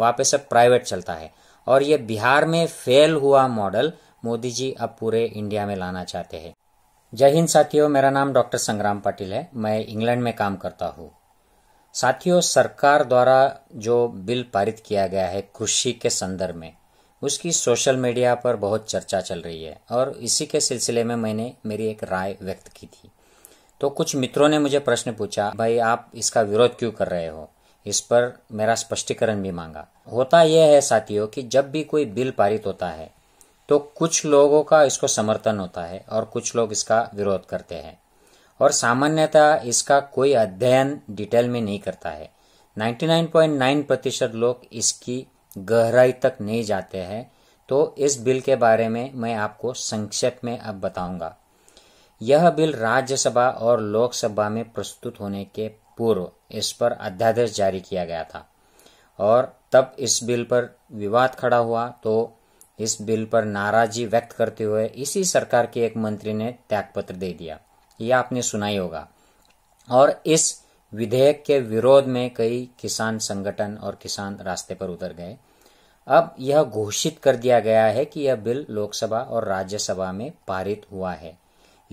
वहाँ पे सब प्राइवेट चलता है और ये बिहार में फेल हुआ मॉडल मोदी जी अब पूरे इंडिया में लाना चाहते हैं जय हिंद साथियों मेरा नाम डॉक्टर संग्राम पाटिल है मैं इंग्लैंड में काम करता हूँ साथियों सरकार द्वारा जो बिल पारित किया गया है कृषि के संदर्भ में उसकी सोशल मीडिया पर बहुत चर्चा चल रही है और इसी के सिलसिले में मैंने मेरी एक राय व्यक्त की थी तो कुछ मित्रों ने मुझे प्रश्न पूछा भाई आप इसका विरोध क्यों कर रहे हो इस पर मेरा स्पष्टीकरण भी मांगा होता यह है साथियों कि जब भी कोई बिल पारित होता है तो कुछ लोगों का इसको समर्थन होता है और कुछ लोग इसका विरोध करते हैं और सामान्यतः इसका कोई अध्ययन डिटेल में नहीं करता है 99.9 प्रतिशत लोग इसकी गहराई तक नहीं जाते हैं तो इस बिल के बारे में मैं आपको संक्षेप में अब बताऊंगा यह बिल राज्यसभा और लोकसभा में प्रस्तुत होने के पूर्व इस पर अध्यादेश जारी किया गया था और तब इस बिल पर विवाद खड़ा हुआ तो इस बिल पर नाराजी व्यक्त करते हुए इसी सरकार के एक मंत्री ने त्यागपत्र दे दिया यह आपने सुनाई होगा और इस विधेयक के विरोध में कई किसान संगठन और किसान रास्ते पर उतर गए अब यह घोषित कर दिया गया है कि यह बिल लोकसभा और राज्यसभा में पारित हुआ है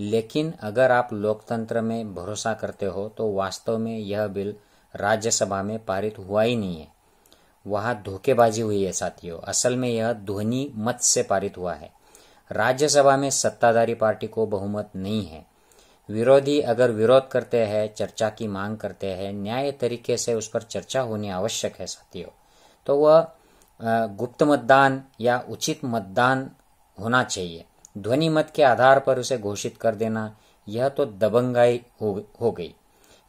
लेकिन अगर आप लोकतंत्र में भरोसा करते हो तो वास्तव में यह बिल राज्यसभा में पारित हुआ ही नहीं है वहां धोखेबाजी हुई है साथियों असल में यह ध्वनि मत से पारित हुआ है राज्यसभा में सत्ताधारी पार्टी को बहुमत नहीं है विरोधी अगर विरोध करते हैं चर्चा की मांग करते हैं न्याय तरीके से उस पर चर्चा होनी आवश्यक है साथियों तो वह गुप्त मतदान या उचित मतदान होना चाहिए ध्वनि मत के आधार पर उसे घोषित कर देना यह तो दबंगाई हो, हो गई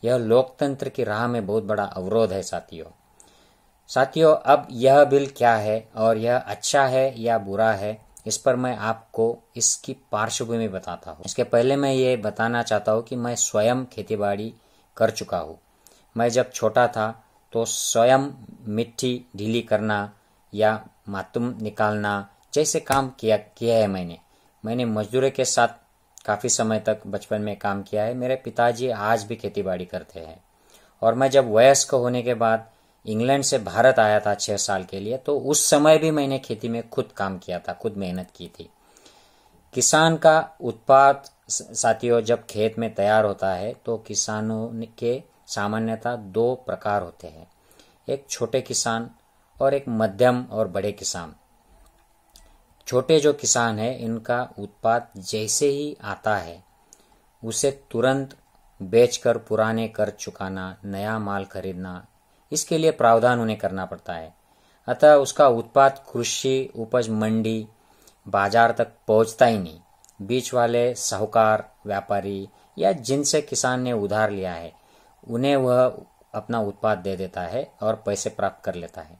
यह लोकतंत्र की राह में बहुत बड़ा अवरोध है साथियों साथियों अब यह बिल क्या है और यह अच्छा है या बुरा है इस पर मैं आपको इसकी पार्श्वभूमि बताता हूँ इसके पहले मैं ये बताना चाहता हूँ कि मैं स्वयं खेतीबाड़ी कर चुका हूँ मैं जब छोटा था तो स्वयं मिट्टी ढीली करना या मातुम निकालना जैसे काम किया किया है मैंने मैंने मजदूरों के साथ काफ़ी समय तक बचपन में काम किया है मेरे पिताजी आज भी खेतीबाड़ी करते हैं और मैं जब वयस्क होने के बाद इंग्लैंड से भारत आया था छह साल के लिए तो उस समय भी मैंने खेती में खुद काम किया था खुद मेहनत की थी किसान का उत्पाद साथियों जब खेत में तैयार होता है तो किसानों के सामान्यतः दो प्रकार होते हैं एक छोटे किसान और एक मध्यम और बड़े किसान छोटे जो किसान हैं इनका उत्पाद जैसे ही आता है उसे तुरंत बेचकर पुराने कर चुकाना नया माल खरीदना इसके लिए प्रावधान उन्हें करना पड़ता है अतः उसका उत्पाद कृषि उपज मंडी बाजार तक पहुंचता ही नहीं बीच वाले साहूकार व्यापारी या जिनसे किसान ने उधार लिया है उन्हें वह अपना उत्पाद दे देता है और पैसे प्राप्त कर लेता है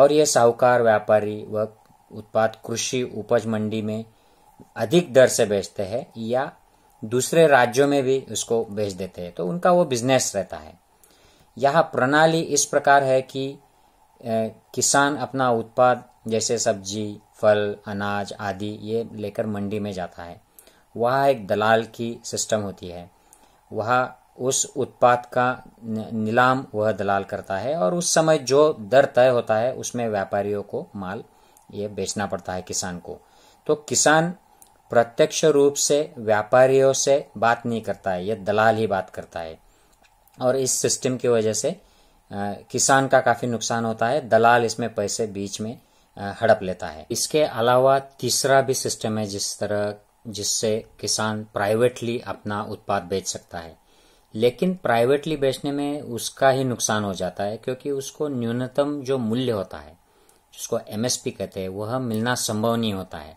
और यह साहूकार व्यापारी वह उत्पाद कृषि उपज मंडी में अधिक दर से बेचते हैं या दूसरे राज्यों में भी उसको बेच देते हैं तो उनका वो बिजनेस रहता है यह प्रणाली इस प्रकार है कि किसान अपना उत्पाद जैसे सब्जी फल अनाज आदि ये लेकर मंडी में जाता है वह एक दलाल की सिस्टम होती है वह उस उत्पाद का नीलाम वह दलाल करता है और उस समय जो दर तय होता है उसमें व्यापारियों को माल ये बेचना पड़ता है किसान को तो किसान प्रत्यक्ष रूप से व्यापारियों से बात नहीं करता है ये दलाल ही बात करता है और इस सिस्टम की वजह से किसान का काफ़ी नुकसान होता है दलाल इसमें पैसे बीच में हड़प लेता है इसके अलावा तीसरा भी सिस्टम है जिस तरह जिससे किसान प्राइवेटली अपना उत्पाद बेच सकता है लेकिन प्राइवेटली बेचने में उसका ही नुकसान हो जाता है क्योंकि उसको न्यूनतम जो मूल्य होता है जिसको एमएसपी कहते हैं वह मिलना संभव नहीं होता है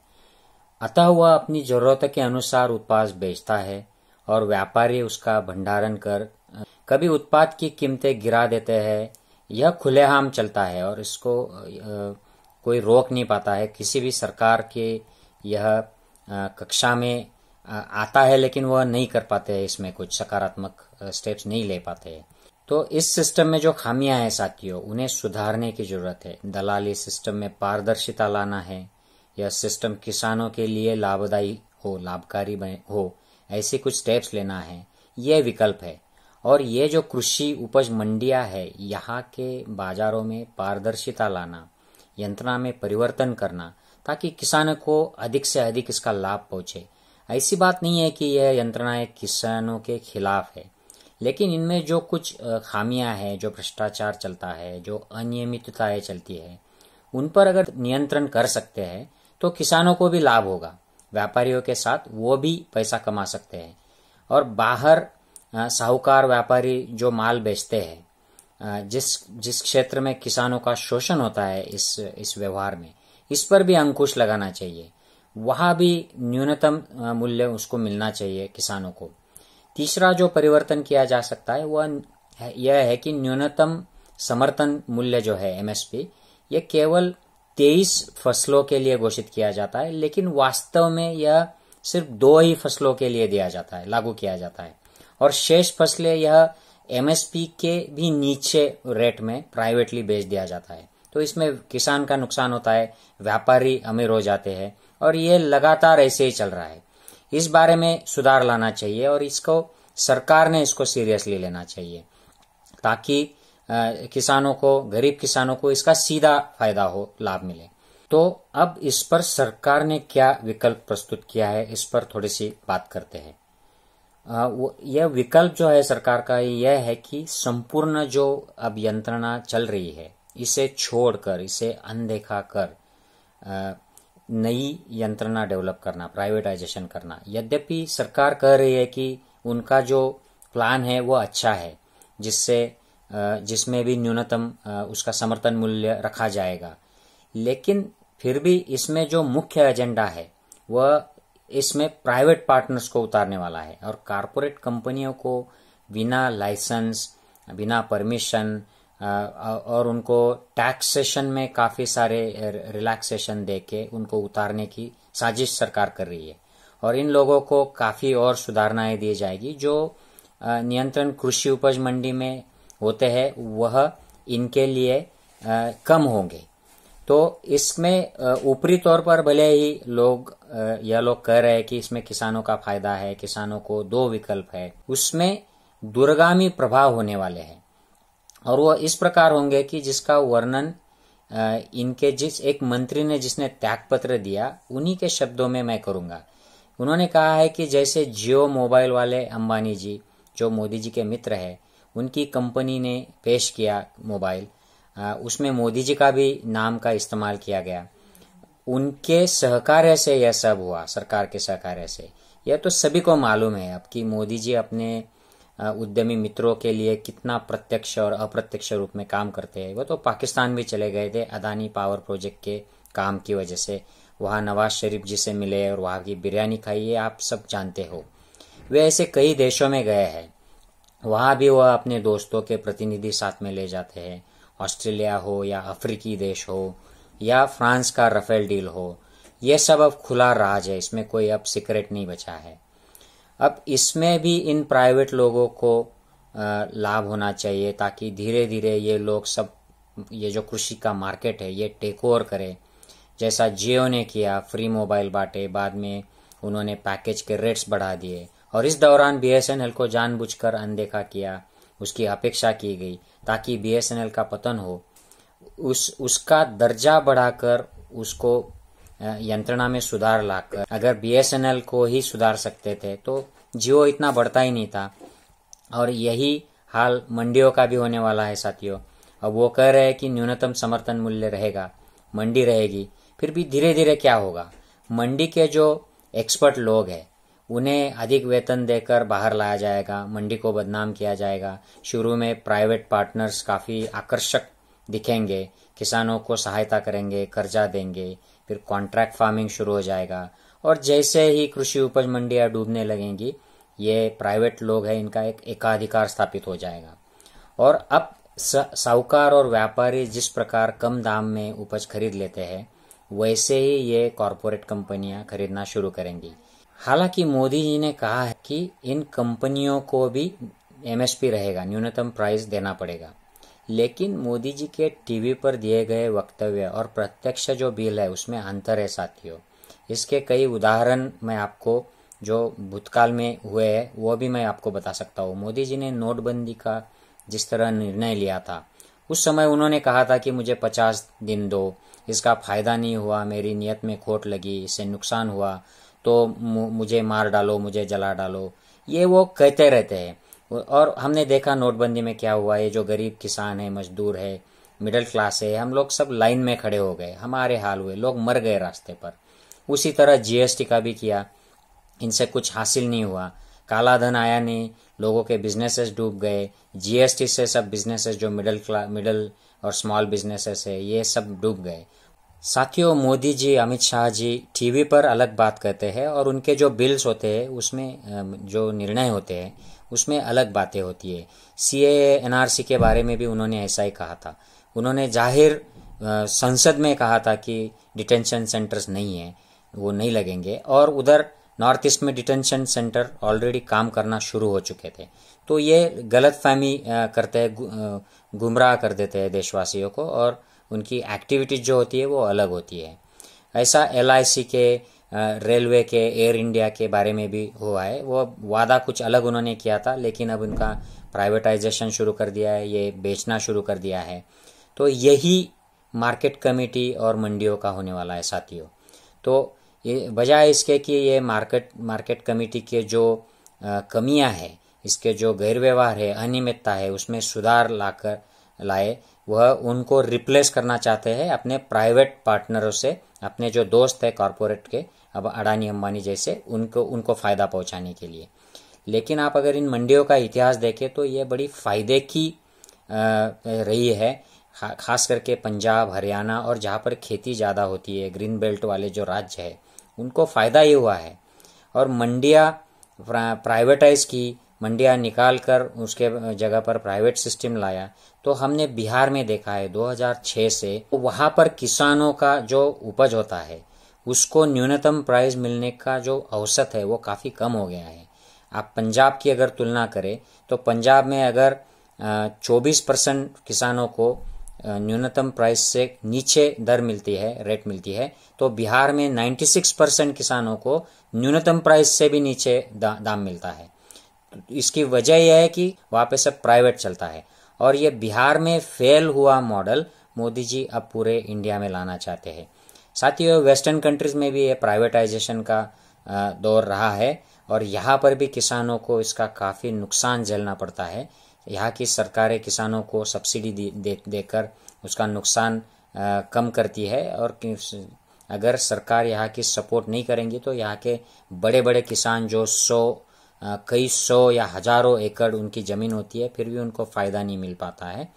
अतः वह अपनी जरूरत के अनुसार उत्पाद बेचता है और व्यापारी उसका भंडारण कर कभी उत्पाद की कीमतें गिरा देते हैं यह खुलेआम चलता है और इसको कोई रोक नहीं पाता है किसी भी सरकार के यह कक्षा में आता है लेकिन वह नहीं कर पाते हैं इसमें कुछ सकारात्मक स्टेप्स नहीं ले पाते हैं तो इस सिस्टम में जो खामियां हैं साथियों उन्हें सुधारने की जरूरत है दलाली सिस्टम में पारदर्शिता लाना है यह सिस्टम किसानों के लिए लाभदायी हो लाभकारी हो ऐसे कुछ स्टेप्स लेना है यह विकल्प है और ये जो कृषि उपज मंडिया है यहाँ के बाजारों में पारदर्शिता लाना यंत्रणा में परिवर्तन करना ताकि किसानों को अधिक से अधिक इसका लाभ पहुंचे ऐसी बात नहीं है कि यह यंत्रणाएं किसानों के खिलाफ है लेकिन इनमें जो कुछ खामियां हैं जो भ्रष्टाचार चलता है जो अनियमितताएं चलती है उन पर अगर नियंत्रण कर सकते हैं तो किसानों को भी लाभ होगा व्यापारियों के साथ वो भी पैसा कमा सकते हैं और बाहर साहूकार व्यापारी जो माल बेचते हैं जिस जिस क्षेत्र में किसानों का शोषण होता है इस इस व्यवहार में इस पर भी अंकुश लगाना चाहिए वहाँ भी न्यूनतम मूल्य उसको मिलना चाहिए किसानों को तीसरा जो परिवर्तन किया जा सकता है वह यह है कि न्यूनतम समर्थन मूल्य जो है एमएसपी यह केवल 23 फसलों के लिए घोषित किया जाता है लेकिन वास्तव में यह सिर्फ दो ही फसलों के लिए दिया जाता है लागू किया जाता है और शेष फसलें यह एमएसपी के भी नीचे रेट में प्राइवेटली बेच दिया जाता है तो इसमें किसान का नुकसान होता है व्यापारी अमीर हो जाते हैं और ये लगातार ऐसे ही चल रहा है इस बारे में सुधार लाना चाहिए और इसको सरकार ने इसको सीरियसली लेना चाहिए ताकि किसानों को गरीब किसानों को इसका सीधा फायदा हो लाभ मिले तो अब इस पर सरकार ने क्या विकल्प प्रस्तुत किया है इस पर थोड़ी सी बात करते हैं यह विकल्प जो है सरकार का यह है कि संपूर्ण जो अब यंत्रणा चल रही है इसे छोड़कर इसे अनदेखा कर नई यंत्रणा डेवलप करना प्राइवेटाइजेशन करना यद्यपि सरकार कह रही है कि उनका जो प्लान है वो अच्छा है जिससे जिसमें भी न्यूनतम उसका समर्थन मूल्य रखा जाएगा लेकिन फिर भी इसमें जो मुख्य एजेंडा है वह इसमें प्राइवेट पार्टनर्स को उतारने वाला है और कारपोरेट कंपनियों को बिना लाइसेंस बिना परमिशन और उनको टैक्सेशन में काफ़ी सारे रिलैक्सेशन देके उनको उतारने की साजिश सरकार कर रही है और इन लोगों को काफ़ी और सुधारनाएं दी जाएगी जो नियंत्रण कृषि उपज मंडी में होते हैं वह इनके लिए कम होंगे तो इसमें ऊपरी तौर पर भले ही लोग यह लोग कह रहे हैं कि इसमें किसानों का फायदा है किसानों को दो विकल्प है उसमें दुर्गामी प्रभाव होने वाले हैं और वो इस प्रकार होंगे कि जिसका वर्णन इनके जिस एक मंत्री ने जिसने त्यागपत्र दिया उन्हीं के शब्दों में मैं करूंगा उन्होंने कहा है कि जैसे जियो मोबाइल वाले अंबानी जी जो मोदी जी के मित्र है उनकी कंपनी ने पेश किया मोबाइल उसमें मोदी जी का भी नाम का इस्तेमाल किया गया उनके सहकार्य से यह सब हुआ सरकार के सहकार्य से यह तो सभी को मालूम है अब कि मोदी जी अपने उद्यमी मित्रों के लिए कितना प्रत्यक्ष और अप्रत्यक्ष रूप में काम करते हैं वो तो पाकिस्तान भी चले गए थे अदानी पावर प्रोजेक्ट के काम की वजह से वहाँ नवाज शरीफ जी से मिले और वहाँ की बिरयानी खाई है आप सब जानते हो वे ऐसे कई देशों में गए हैं वहाँ भी वह अपने दोस्तों के प्रतिनिधि साथ में ले जाते हैं ऑस्ट्रेलिया हो या अफ्रीकी देश हो या फ्रांस का रफेल डील हो यह सब अब खुला राज है इसमें कोई अब सीक्रेट नहीं बचा है अब इसमें भी इन प्राइवेट लोगों को लाभ होना चाहिए ताकि धीरे धीरे ये लोग सब ये जो कृषि का मार्केट है ये टेक ओवर करे जैसा जियो ने किया फ्री मोबाइल बांटे बाद में उन्होंने पैकेज के रेट्स बढ़ा दिए और इस दौरान बीएसएनएल को जानबूझकर अनदेखा किया उसकी अपेक्षा की गई ताकि बीएसएनएल का पतन हो उस उसका दर्जा बढ़ाकर उसको यंत्रणा में सुधार लाकर अगर बीएसएनएल को ही सुधार सकते थे तो जियो इतना बढ़ता ही नहीं था और यही हाल मंडियों का भी होने वाला है साथियों अब वो कह रहे हैं कि न्यूनतम समर्थन मूल्य रहेगा मंडी रहेगी फिर भी धीरे धीरे क्या होगा मंडी के जो एक्सपर्ट लोग हैं उन्हें अधिक वेतन देकर बाहर लाया जाएगा मंडी को बदनाम किया जाएगा शुरू में प्राइवेट पार्टनर्स काफ़ी आकर्षक दिखेंगे किसानों को सहायता करेंगे कर्जा देंगे फिर कॉन्ट्रैक्ट फार्मिंग शुरू हो जाएगा और जैसे ही कृषि उपज मंडियां डूबने लगेंगी ये प्राइवेट लोग हैं इनका एक एकाधिकार स्थापित हो जाएगा और अब साहूकार और व्यापारी जिस प्रकार कम दाम में उपज खरीद लेते हैं वैसे ही ये कॉरपोरेट कंपनियां खरीदना शुरू करेंगी हालांकि मोदी जी ने कहा है कि इन कंपनियों को भी एमएसपी रहेगा न्यूनतम प्राइस देना पड़ेगा लेकिन मोदी जी के टीवी पर दिए गए वक्तव्य और प्रत्यक्ष जो बिल है उसमें अंतर है साथियों इसके कई उदाहरण मैं आपको जो भूतकाल में हुए है वो भी मैं आपको बता सकता हूँ मोदी जी ने नोटबंदी का जिस तरह निर्णय लिया था उस समय उन्होंने कहा था कि मुझे पचास दिन दो इसका फायदा नहीं हुआ मेरी नियत में खोट लगी इससे नुकसान हुआ तो मुझे मार डालो मुझे जला डालो ये वो कहते रहते हैं और हमने देखा नोटबंदी में क्या हुआ ये जो गरीब किसान है मजदूर है मिडिल क्लास है हम लोग सब लाइन में खड़े हो गए हमारे हाल हुए लोग मर गए रास्ते पर उसी तरह जीएसटी का भी किया इनसे कुछ हासिल नहीं हुआ काला धन आया नहीं लोगों के बिजनेसेस डूब गए जीएसटी से सब बिजनेसेस जो मिडिल क्लास मिडिल और स्मॉल बिजनेसेस है ये सब डूब गए साथियों मोदी जी अमित शाह जी टीवी पर अलग बात करते हैं और उनके जो बिल्स होते हैं उसमें जो निर्णय होते हैं उसमें अलग बातें होती है सी एनआरसी के बारे में भी उन्होंने ऐसा ही कहा था उन्होंने जाहिर संसद में कहा था कि डिटेंशन सेंटर्स नहीं है वो नहीं लगेंगे और उधर नॉर्थ ईस्ट में डिटेंशन सेंटर ऑलरेडी काम करना शुरू हो चुके थे तो ये गलत फहमी करते हैं गुमराह कर देते हैं देशवासियों को और उनकी एक्टिविटीज जो होती है वो अलग होती है ऐसा एल के रेलवे के एयर इंडिया के बारे में भी हुआ है वो वादा कुछ अलग उन्होंने किया था लेकिन अब उनका प्राइवेटाइजेशन शुरू कर दिया है ये बेचना शुरू कर दिया है तो यही मार्केट कमेटी और मंडियों का होने वाला है साथियों तो ये वजह इसके कि ये मार्केट मार्केट कमेटी के जो कमियां है इसके जो गैरव्यवहार है अनियमितता है उसमें सुधार लाकर लाए वह उनको रिप्लेस करना चाहते हैं अपने प्राइवेट पार्टनरों से अपने जो दोस्त है कॉरपोरेट के अब अडानी अंबानी जैसे उनको उनको फ़ायदा पहुंचाने के लिए लेकिन आप अगर इन मंडियों का इतिहास देखें तो ये बड़ी फ़ायदे की रही है खास करके पंजाब हरियाणा और जहाँ पर खेती ज़्यादा होती है ग्रीन बेल्ट वाले जो राज्य है उनको फ़ायदा ही हुआ है और मंडिया प्राइवेटाइज की मंडिया निकाल कर उसके जगह पर प्राइवेट सिस्टम लाया तो हमने बिहार में देखा है 2006 से तो वहां पर किसानों का जो उपज होता है उसको न्यूनतम प्राइस मिलने का जो औसत है वो काफ़ी कम हो गया है आप पंजाब की अगर तुलना करें तो पंजाब में अगर 24 परसेंट किसानों को न्यूनतम प्राइस से नीचे दर मिलती है रेट मिलती है तो बिहार में 96 परसेंट किसानों को न्यूनतम प्राइस से भी नीचे दा, दाम मिलता है तो इसकी वजह यह है कि वहां पे सब प्राइवेट चलता है और ये बिहार में फेल हुआ मॉडल मोदी जी अब पूरे इंडिया में लाना चाहते हैं साथ ही वेस्टर्न कंट्रीज में भी ये प्राइवेटाइजेशन का दौर रहा है और यहाँ पर भी किसानों को इसका काफ़ी नुकसान झेलना पड़ता है यहाँ की सरकारें किसानों को सब्सिडी दे देकर उसका नुकसान कम करती है और अगर सरकार यहाँ की सपोर्ट नहीं करेंगी तो यहाँ के बड़े बड़े किसान जो सौ कई सौ या हजारों एकड़ उनकी ज़मीन होती है फिर भी उनको फ़ायदा नहीं मिल पाता है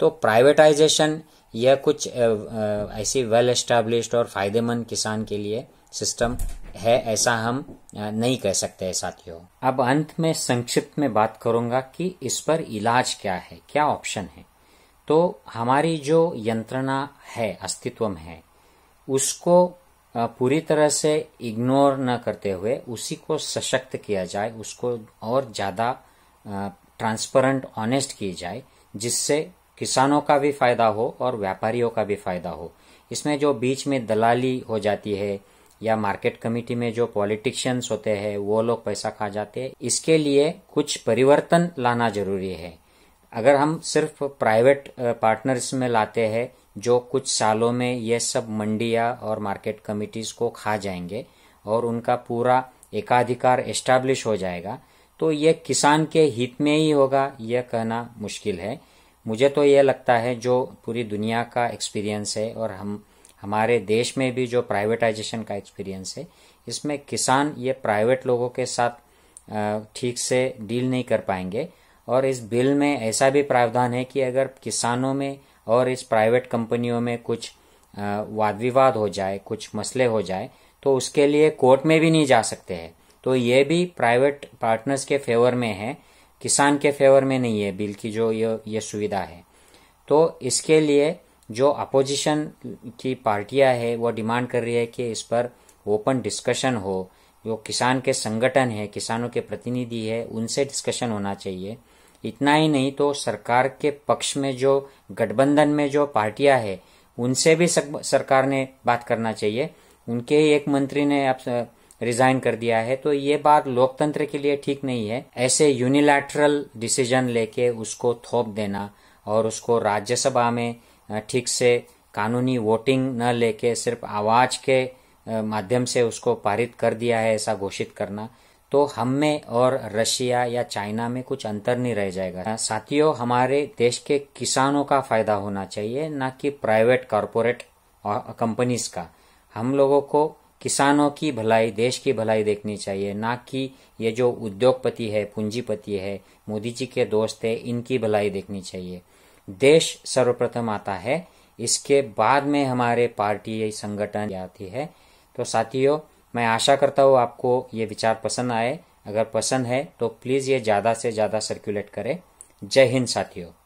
तो प्राइवेटाइजेशन यह कुछ ऐसी वेल एस्टेब्लिश और फ़ायदेमंद किसान के लिए सिस्टम है ऐसा हम नहीं कह सकते साथियों अब अंत में संक्षिप्त में बात करूंगा कि इस पर इलाज क्या है क्या ऑप्शन है तो हमारी जो यंत्रणा है अस्तित्व में है उसको पूरी तरह से इग्नोर न करते हुए उसी को सशक्त किया जाए उसको और ज़्यादा ट्रांसपेरेंट ऑनेस्ट की जाए जिससे किसानों का भी फायदा हो और व्यापारियों का भी फायदा हो इसमें जो बीच में दलाली हो जाती है या मार्केट कमेटी में जो पॉलिटिशियंस होते हैं वो लोग पैसा खा जाते हैं इसके लिए कुछ परिवर्तन लाना जरूरी है अगर हम सिर्फ प्राइवेट पार्टनर्स में लाते हैं जो कुछ सालों में ये सब मंडिया और मार्केट कमिटीज़ को खा जाएंगे और उनका पूरा एकाधिकार एस्टैब्लिश हो जाएगा तो ये किसान के हित में ही होगा यह कहना मुश्किल है मुझे तो यह लगता है जो पूरी दुनिया का एक्सपीरियंस है और हम हमारे देश में भी जो प्राइवेटाइजेशन का एक्सपीरियंस है इसमें किसान ये प्राइवेट लोगों के साथ ठीक से डील नहीं कर पाएंगे और इस बिल में ऐसा भी प्रावधान है कि अगर किसानों में और इस प्राइवेट कंपनियों में कुछ वाद विवाद हो जाए कुछ मसले हो जाए तो उसके लिए कोर्ट में भी नहीं जा सकते हैं तो ये भी प्राइवेट पार्टनर्स के फेवर में है किसान के फेवर में नहीं है बिल की जो ये ये सुविधा है तो इसके लिए जो अपोजिशन की पार्टियां है वो डिमांड कर रही है कि इस पर ओपन डिस्कशन हो जो किसान के संगठन है किसानों के प्रतिनिधि है उनसे डिस्कशन होना चाहिए इतना ही नहीं तो सरकार के पक्ष में जो गठबंधन में जो पार्टियां है उनसे भी सरकार ने बात करना चाहिए उनके एक मंत्री ने अब रिजाइन कर दिया है तो ये बात लोकतंत्र के लिए ठीक नहीं है ऐसे यूनिलैटरल डिसीजन लेके उसको थोप देना और उसको राज्यसभा में ठीक से कानूनी वोटिंग न लेके सिर्फ आवाज के माध्यम से उसको पारित कर दिया है ऐसा घोषित करना तो हम में और रशिया या चाइना में कुछ अंतर नहीं रह जाएगा साथियों हमारे देश के किसानों का फायदा होना चाहिए ना कि प्राइवेट कॉरपोरेट कंपनीज का हम लोगों को किसानों की भलाई देश की भलाई देखनी चाहिए ना कि ये जो उद्योगपति है पूंजीपति है मोदी जी के दोस्त है इनकी भलाई देखनी चाहिए देश सर्वप्रथम आता है इसके बाद में हमारे पार्टी संगठन आती है तो साथियों मैं आशा करता हूँ आपको ये विचार पसंद आए अगर पसंद है तो प्लीज़ ये ज़्यादा से ज़्यादा सर्कुलेट करें जय हिंद साथियों